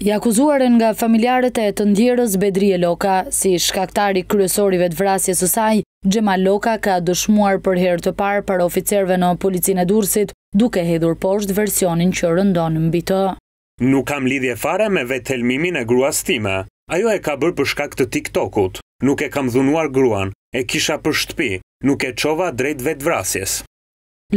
I akuzuarën nga familjarët e të ndjerës Bedrije Loka, si shkaktari kryesorive të vrasjes saj, Gjema Loka ka dëshmuar për herë të parë për oficerve në policinë e dursit, duke hedhur poshtë versionin që rëndonë mbi të. Nuk kam lidhje fare me vetë helmimin e gruas time. Ajo e ka bërë për shkak të TikTokut. Nuk e kam dhunuar gruan, e kisha për shtëpi, nuk e qova drejt vetë vrasjes.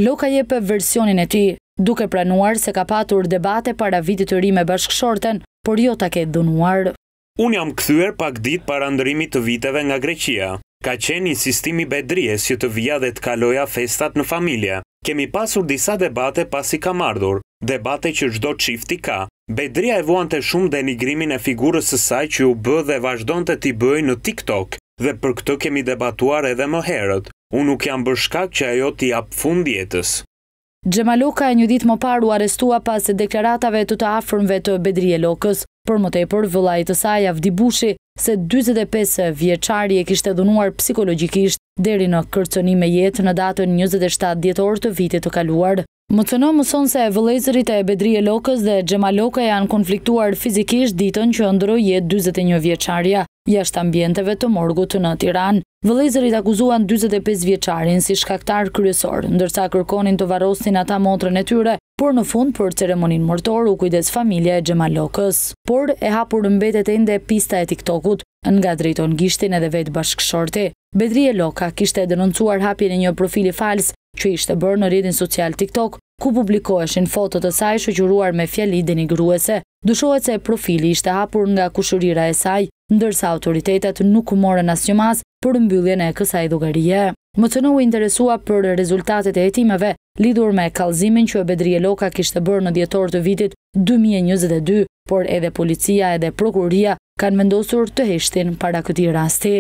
Loka je për versionin e ti, duke pranuar se ka patur debate para vitit të ri me bashkëshorten, por jo ta ketë dhunuar. Unë jam këthyër pak dit para ndërimit të viteve nga Greqia. Ka qenë insistimi bedrije si të vija dhe të kaloja festat në familje. Kemi pasur disa debate pasi ka mardhur, debate që gjdo qifti ka. Bedria e vuan të shumë denigrimin e figurës së saj që u bë dhe vazhdojnë të t'i bëj në TikTok, dhe për këtë kemi debatuar edhe më herët. Unë nuk jam bërshkak që ajo t'i apë fund jetës. Gjemaloka e një ditë më paru arestua pas e deklaratave të të afrmve të Bedri e Lokës, për më tepër vëlla i të saj avdibushi se 25 vjeqari e kishte dhunuar psikologikisht deri në kërconime me jetë në datën 27 djetor të vitit të kaluar. Më të në mëson se vëlezërit e Bedri e Lokës dhe Gjemaloka janë konfliktuar fizikisht ditën që ndëroj jetë 21 vjeqarja jashtë ambjenteve të morgut në Tiran. Vëlezërit akuzuan 25 vjeqarin si shkaktar kryesor, ndërsa kërkonin të varostin ata motrën e tyre, por në fund për ceremonin mërtor u kujdes familja e Gjemalokës. Por e hapur në mbetet e ndë e pista e TikTokut, nga drejton gishtin edhe vetë bashkëshorti. Bedri e Loka kishte denoncuar hapjen e një profili fals, që ishte bërë në rritin social TikTok, ku publikoheshin fotot e saj shëgjuruar me fjali denigruese. Dushohet se profili ishte hapur nga kushurira e saj, Ndërsa autoritetet nuk morën asnjë mas për mbylljen e kësaj të në u interesua për rezultatet e hetimeve lidhur me kallëzimin që Bedri Eloka kishte bërë në dhjetor të vitit 2022, por edhe policia edhe prokuroria kanë vendosur të heshtin para këtij rasti.